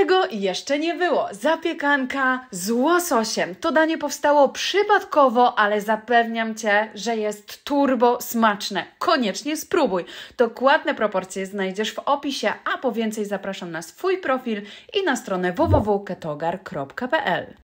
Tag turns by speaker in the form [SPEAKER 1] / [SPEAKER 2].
[SPEAKER 1] Tego jeszcze nie było. Zapiekanka z łososiem. To danie powstało przypadkowo, ale zapewniam Cię, że jest turbo smaczne. Koniecznie spróbuj. Dokładne proporcje znajdziesz w opisie, a po więcej zapraszam na swój profil i na stronę www.ketogar.pl.